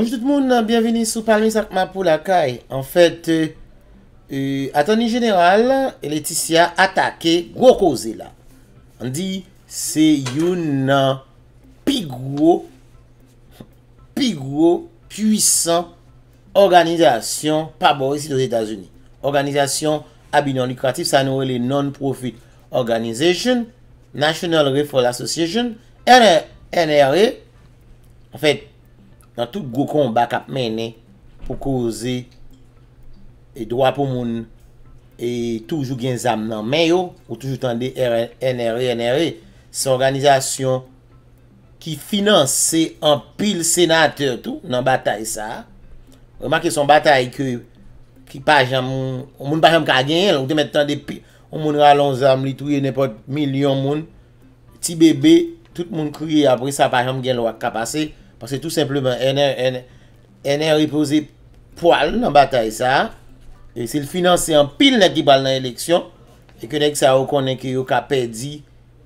Bonjour tout le monde, bienvenue sur Palmes Akma pou l'Akaye. En fait, euh, attendez le général, et laetitia, attaquez, gros causez là. On dit, c'est yon pigou, pigou, puissant organisation parboré ici dans les Etats-Unis. Organisation abidant lucratif, ça nous est les non-profit organizations, National Refuge Association, NRA, e. en fait, nan tout go kon bak ap menen pou kouze e dwa pou moun e toujou gen zam nan men yo, ou toujou tan de NRE, NRE, se organizasyon ki finanse en pil senateur tou nan batay sa, remake son batay ki pajan moun, moun pajan moun ka gen, ou te met tan de pi, ou moun ralonsam li touye nepot milyon moun, ti bebe, tout moun kriye apri sa pajan moun gen lo ak kapasey, Pase tout simpleman, ene repose poal nan batay sa. E se l finanse an pil nan ki bal nan eleksyon. E kene k sa wakonnen ki yo ka pedi.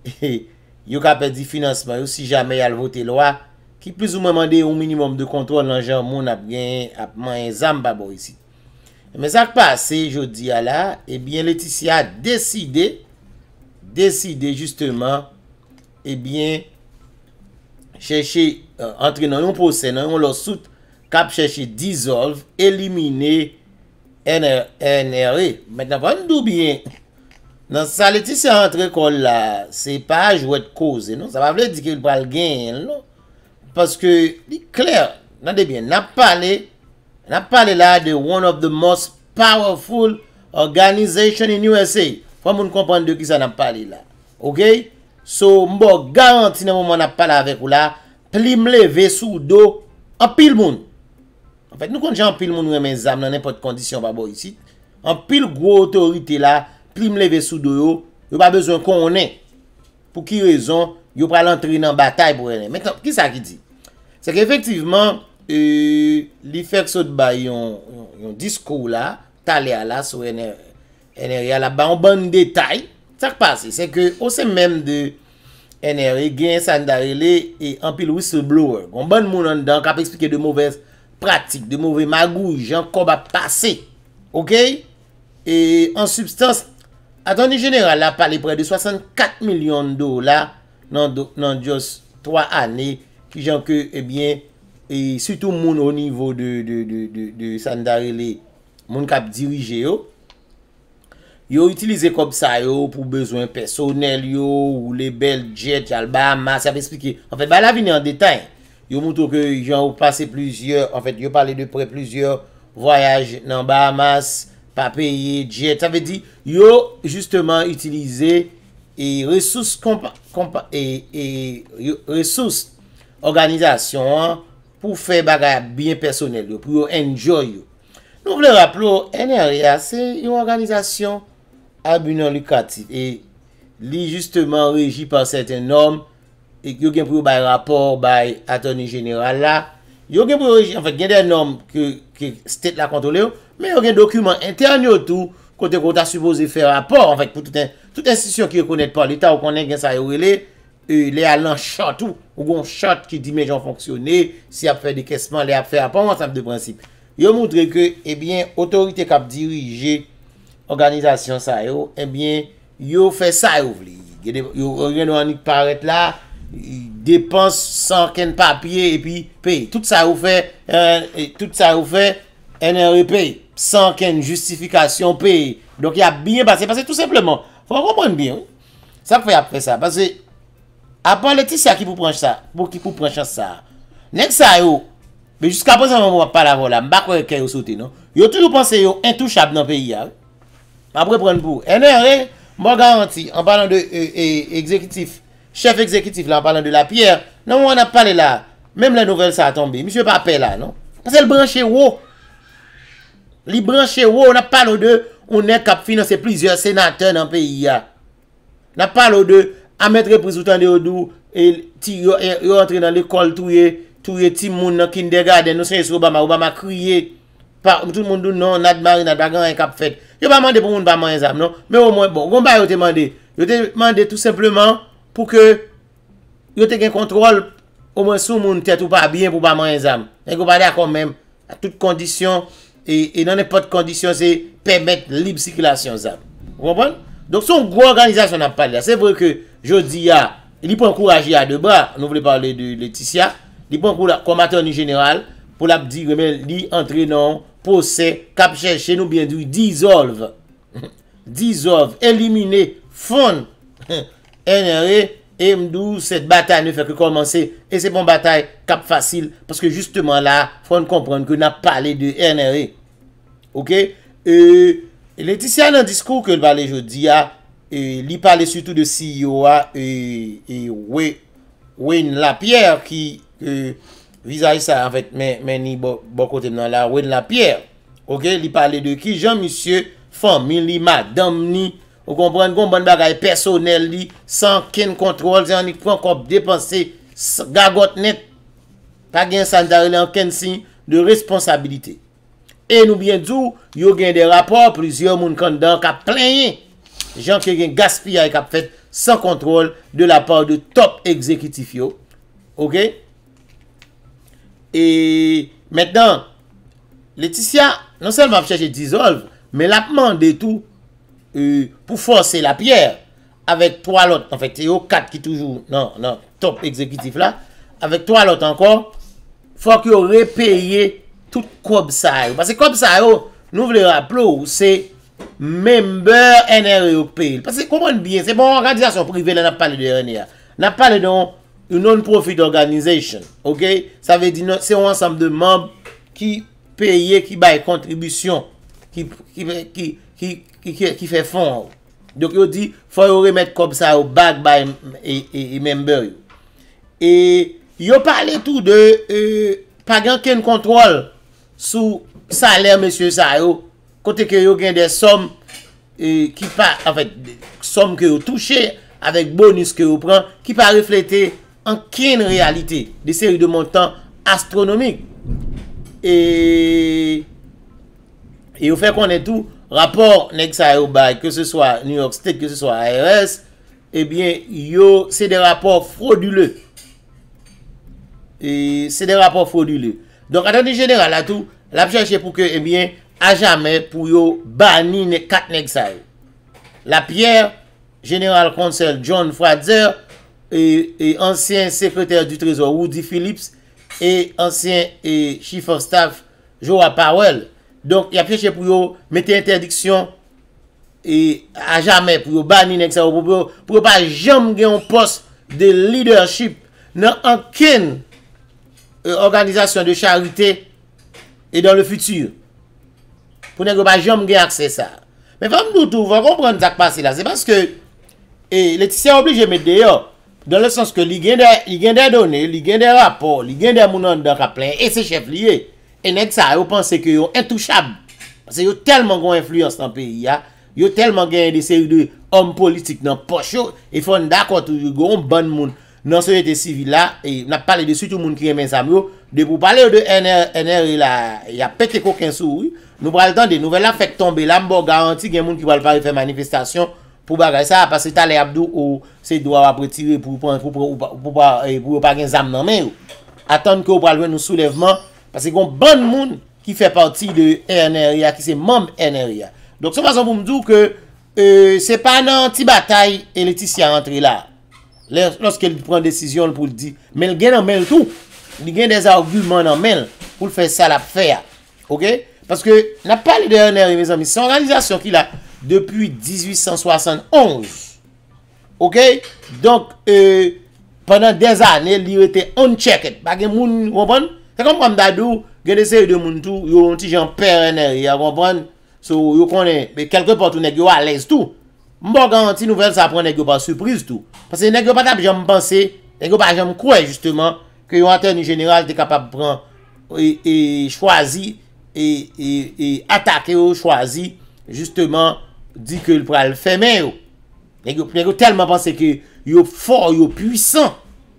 Yo ka pedi financeman yo si jame alvote lwa. Ki plus ou mwaman de ou minimum de kontrol nan jan moun ap gen ap man en zan babo isi. Me zak pase, jo di ala, e bien Leticia deside. Deside justeman, e bien, eh cheshe... Euh, entre nan yon pose nan yon los soute kap chèche dissolve, elimine NRA. E. Met nan pa yon doubyen. Nan sa leti se entre kon la, se pa a jou et koze. Sa va vle dike yon pral gen. Paske di kler nan debyen. Nan pale la de one of the most powerful organization in USA. Fwa moun kompande de ki sa nan pale la. Ok? So mbo garanti nan moun nan pale avek ou la. plim le ve sou do apil moun. En fèt, nou kon jè apil moun wè men zam, nan enpòt kondisyon wè bo yisi. An pil gwo otorite la, plim le ve sou do yo, yo pa bezon kon wè. Pou ki rezon, yo pral antri nan batay pou wè. Mèt an, ki sa ki di? Se ke efektivman, e, li fèk sot ba yon diskou la, talè ala sou wè nè, nè rè ala ba, an bon detay, sa k pasi, se ke ose mèm de NRE gen sandarele e anpil whistleblower. Gon ban moun an dan kap eksplike de mouvez pratik, de mouvez magouj, jan kob ap pase. Ok? E an substans, atan ni jenera la pale pre de 64 milyon dola nan just 3 ane, ki jan ke ebyen, e, e sutou moun o nivou de sandarele moun kap dirije yo. Yo itilize kom sa yo pou bezwen personel yo ou le bel jet al Bahamas. Sa fe explike. En fet, ba la vini an detay. Yo moutou ke yon ou pase plusieurs. En fet, yo pale de pre plusieurs voyaj nan Bahamas pa peye jet. Sa fe di yo justeman itilize yon e resouss e, e, organizasyon pou fe bagayap biye personel yo. Pou yo enjoy yo. Nou vle rapplo, NRA se yon organizasyon. Abunon li kati e li justeman reji pan seten nom ek yo gen pou bay rapor bay atoni jeneral la yo gen pou reji, enfek gen den nom ke stet la kontrole ou men yo gen dokumen internyo tou kote konta supose fe rapor enfek pou touten touten stisyon ki yo konet pan lita ou konen gen sa yo rele e le alan chate ou ou gon chate ki di men jan fonksyone si ap fe de kesman le ap fe apan yo moudre ke ebyen eh otorite kap dirije Organizasyon sa yo, ebyen, eh yo fe sa yo vli. Yo genou anik paret la, depans san ken papye, epi, pe, tout sa yo fe, eh, tout sa yo fe, enere pe, san ken justifikasyon pe. Donk ya binye basi, pase tout sepleman, fwa romwen bin, sa fwe apre sa, pase, apan leti sa ki pou pranche sa, pou ki pou pranche sa. Nen sa yo, be, jiska apan sa yon wapal avon la, mbakwe ke yo sote, non? yo tou nou panse yo, entouchab nan peyi ya, yo, Mwen apre pren pou. E nè rè, mwen garanti, an palan de ekzekitif, euh, euh, chef ekzekitif la, an palan de la pierre, nan mwen ap pale la. Mèm la nouvel sa a tombi. Mwen se pape la, non? Anse l'branche ro. Li branche ro, an ap pale o de ou nè kap finance plusieurs senateurs nan peyi ya. An ap pale o de amètre prisoutan de o dou et yon entre nan l'école touye touye timoun nan Kindergarten ou nan sè yon soubama, ou nan mè kriye mè tout moun doun nan, nan marina, nan bagan, nan kap fèk. Yo pa mande pou moun ba man yon zam, non? Me ou moun, bon, kon ba yo te mande. Yo te mande tout sepleman pou ke yo te gen kontrol ou moun sou moun te atou pa biyen pou ba man yon zam. Men kon pa de a kon men, a tout kondisyon e, e nan e pot kondisyon se permette lip sikilasyon zam. Konpon? Donk son gro organizasyon an pa de la. Se vre ke, yo di ya, li pou an kou aji a de ba, nou vle parle de Leticia, li pou an kou la kombatèr ni jeneral, pour la dire, mais eh li entre non, procès, cap chercher nous bien dit, dissolve, dissolve, éliminer, fond, NRE, et 12 cette bataille ne fait que commencer. Et c'est bon bataille, cap facile, parce que justement là, faut comprendre que n'a parlé de NRE. Ok? Et euh, Laetitia, dans discours que parlait jeudi, ah, et euh, li parlait surtout de CEO et, et Wayne Lapierre qui. Euh, Vizay sa, en fèt, men ni bokote mnan la, wèd la pier. Ok, li pale de ki, jan, misye, famil, li, madam, ni. Ou kompran, kon ban bagay personel, li, san ken kontrol, jan, ni kon kop depanse, gagot net. Pa gen sandari lan ken sin de responsabilite. E nou bien djou, yo gen de rapor, prizyon, moun kanda, kap plenye. Jan ke gen gaspia, kap fet, san kontrol, de la par de top exekitif yo. Ok? Et maintenant, Laetitia, non seulement va chercher disolve, mais la demande et tout, euh, pour forcer la pierre, avec trois lotes, en fait, il y a quatre qui toujours, non, non, top exécutif là, avec trois lotes encore, il faut qu'il y ait repayé tout e comme bon, ça. ou non-profit organization, ok? Sa ve di, se ou ansam de mamb ki peye, ki baye kontribisyon, ki fe fon. Dok yo di, foy ou remet kom sa ou bag baye e member. E yo pale tout de euh, pa gan ken kontrol sou salèr, monsieur, sa yo, kote ke yo gen de som ki pa, anvek, som ke yo touche, anvek bonus ke yo pran, ki pa reflete an kene realite de seri de montant astronomik. E yo fè konen tou, rapor neksay ou bay, ke se swa New York State, ke se swa ARS, e eh bien yo se de rapor fraudule. E se de rapor fraudule. Donk, a dan di jenera la tou, eh la piye che pou ke, e bien, a jame pou yo ba ni nekat neksay. La piye, jenera konsel John Frazer, E, e ansyen sekreter du trezor Woody Phillips e ansyen chifon staf Joa Powell donk ya pyeche pou yo mette interdiksyon a jame pou yo banine pou yo pa jom gen pos de leadership nan anken organizasyon de charite e dan le futur pou nen go pa jom gen akse sa men vam nou tou vam kompran zakpansi la se baske le ti se oblije men deyo Dan le sens ke li gen de donen, li gen de rapor, li gen de moun an dan ka plen, e se chef li e. E net sa, yo panse ke yo entouchab. Se yo telman gwen influence nan peri ya, yo telman gen de seri de om politik nan poch yo, e fon dakot ou gwen bon moun nan se jete sivi la, e nan pale de sutou moun ki gen men sam yo, de pou pale ou de NR, NR e, y a pete kokensou, nou pral dan de nouvel afek tombe, la mbo garanti gen moun ki pral fare fe manifestasyon, pou bagay sa, pase talè abdou ou se do apre tire pou ou pa eh, gen zam nan men ou. Atan ki ou pralwen nou soulevman pase kon ban moun ki fè pati de NRI a, ki se mom NRI a. Donk son fason pou mdou ke se pan nan ti batay e leti si a rentre la. Lorske l pou pran desisyon pou l di men gen nan men ou tou. Ni gen desargument nan men pou l fè sal ap fè a. Ok? Paske nan pali de NRI, mes amis, son organizasyon ki la Depi 1871. Ok. Donc. Euh, pendant des anè. Liwete on cheke. Bak gen moun. Woban. Sè kon pranm dadou. Gen ese yon demoun tou. Yon ti jan perenè. Yon woban. Sou yon pranè. Mè kelke potou negyo walez tou. Mwen pranm garanti nouvel. Sa pran negyo wap surprise tou. Pase negyo wap tap jom panse. Negyo wap jom kwe justement. Kè yon atè ni jeneral te kapap pran. E chwazi. E atake ou chwazi. Justement. Di ke l pral fèmè yo. Nèk yo pnèk yo telman panse ke yo fòr, yo pwisan.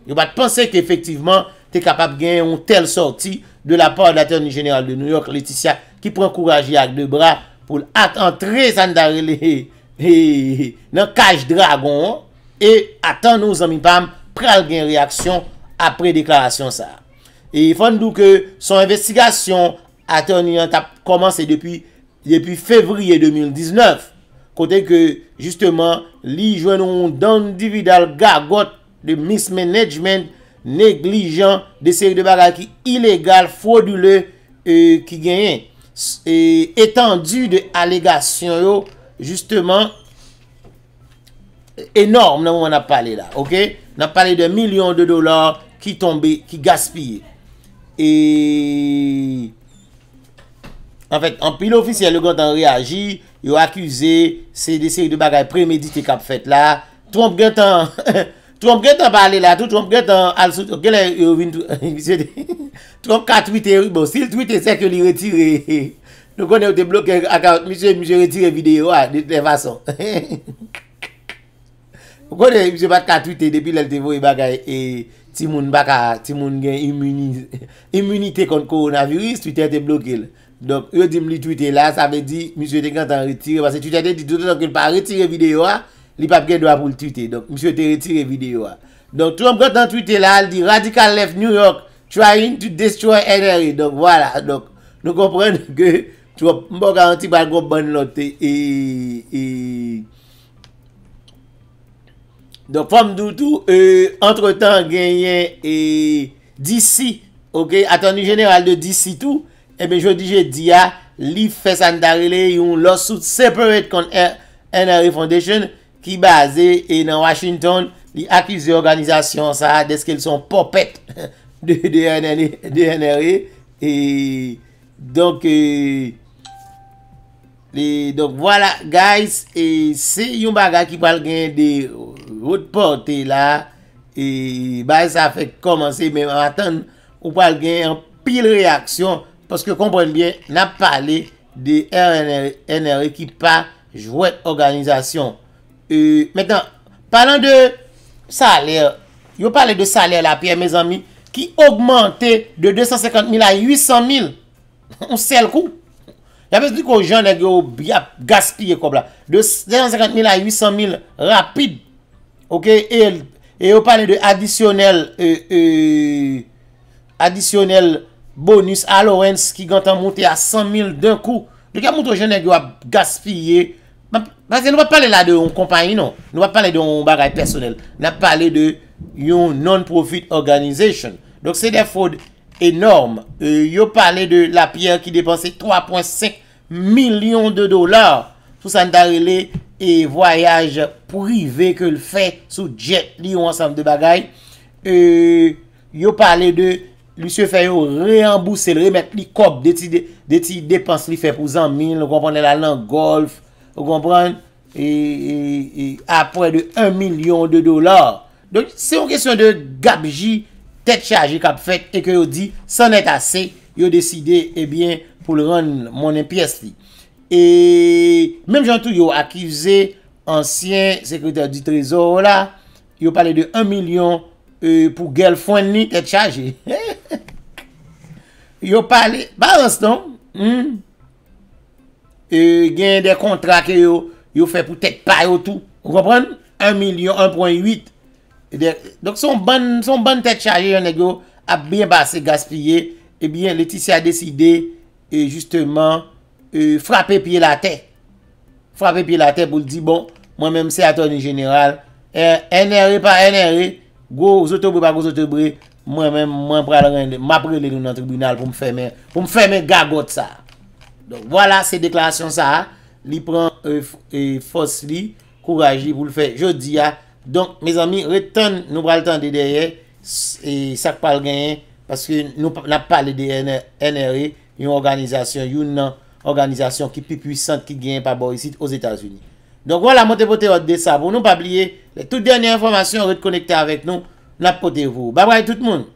Yo bat panse ke efektivman te kapap gen yon tel sorti de la part d'Ateni General de New York, Leticia, ki pran kouraji ak de bra pou l atan tre zan darele e, e, nan kaj dragon e atan nou zan mi pam pral gen reaksyon apre deklarasyon sa. E yifan nou ke son investigasyon Ateni General ta komanse depi depi fevriye 2019. Kote ke, jisteman, li jwenon d'individal gagote de mismanagement neglijan de seri de bagay ki ilegal, fwadule, euh, ki genyen. E, etan euh, du de alegasyon yo, jisteman, enorm nan mwen ap pale la, ok? Nan pale de milyon de dolar ki tombe, ki gaspye. E, eee... En fèk, an pil ofisye, lè gòt an reagi, yò akuse, sè de sèri euh, bon, ah, de bagay premedite kap fèt la, tromp gèt an, tromp gèt an pale la, tromp gèt an al sout, gèlè yò vin, misye, tromp ka Twitter, bon, sè Twitter sè kè li retire, nou konè ou te blokè akat, misye, misye retire videyo, de tè fason. Nou konè, misye pat ka Twitter, depi lè lè te voy bagay, e timoun baka, timoun gen immunite, immunite konn koronaviris, Twitter te blokè lè. Donk, yo di m li tweete la, sa ve di, miswe te kantan retire, pase tweete a te di touta tonke n pa retire videyo a, li pap gen do a pou le tweete. Donk, miswe te retire videyo a. Donk, toutan m gote nan tweete la, al di, Radical Left New York, trying to destroy NRA. Donk, wala, donk, nou komprenne ke, toutan m bo garanti bago ban lote. Donk, fòm doutou, euh, entretan genyen, DC, atonni jeneral de DC toutou, Ebe eh jodi je di a, li fesan darele yon lawsuit separate kon NRA Foundation ki baze e nan Washington li akif zi organizasyon sa deske l son popet de NRA. E donk e, donk wala guys, e se yon baga ki pal gen de vod pote la, e baze sa fe komanse men atan ou pal gen an pil reaksyon. Oske kompren bien, nan pale de R&R ekipa jwè organizasyon. E, metan, palan de salèr. Yo pale de salèr la piè, me zami, ki augmente de 250 000 à 800 000. On sè l'kou. La pez di kou jen nan yo biap gaspillè kou bla. De 250 000 à 800 000 rapide. Ok, e, e yo pale de adisyonel, e, e, adisyonel. Bonis a Lorenz ki gantan mouti a 100 000 d'un kou. Lega mouton jenèk yo a gaspillé. Mase nou va pale la de yon kompanyi non. Nou va pale de yon bagay personel. Nou va pale de yon non-profit organization. Donk se defode enorme. Yo pale de la pierre ki depanse 3.5 milyon de dolar. Sou san darele et voyage privé ke l'fè sou jet li yon ansam de bagay. Euh, yo pale de... lusye fè yo re-ambousse, re-met pli kop, deti dépans li fè pou zan mil, ou komprenne la lan golf, ou komprenne, apre de 1 milyon de euh, dolar. Don, se yon kesyon de gapji, tet chaje kap fèk, e ke yo di, san et ase, yo deside, e bien, pou l'ran mounen piyes li. E, menm jantou yo akivze, ansyen sekretèr di trezor la, yo pale de 1 milyon, pou gèl fwen li tet chaje. E, yo pale, balan ston, hmm? e, gen de kontra ke yo, yo fe pou tek payo tou, kou repren, 1 milyon, 1.8, donk son ban, son ban tek chaje yon ego, ap bien bas se gaspye, e bien Leticia deside, e justeman, frape pie la te, frape pie la te pou di bon, mwen menm se ato ni general, enere pa enere, go zotebre pa go zotebre, e, Mwen prele nou nan tribunal pou m fè mè gagote sa. Donc, wala se deklarasyon sa. Li pran euh, euh, fos li, kouraj li, vou l fè. Je di ya. Ah, Donk, mè zanmi, retan nou pral e, tan de deyè. E sak pal genye, paske nou nap pal deyè nèri. Yon organizasyon, yon nan organizasyon ki pi pwisant ki genye pa bor isi os Etats-Unis. Donk, wala, motè potè wote deyè sa. Pou nou pa pliye, tout denye informasyon retkonekte avèk nou. Napote vo. Babay tout moun.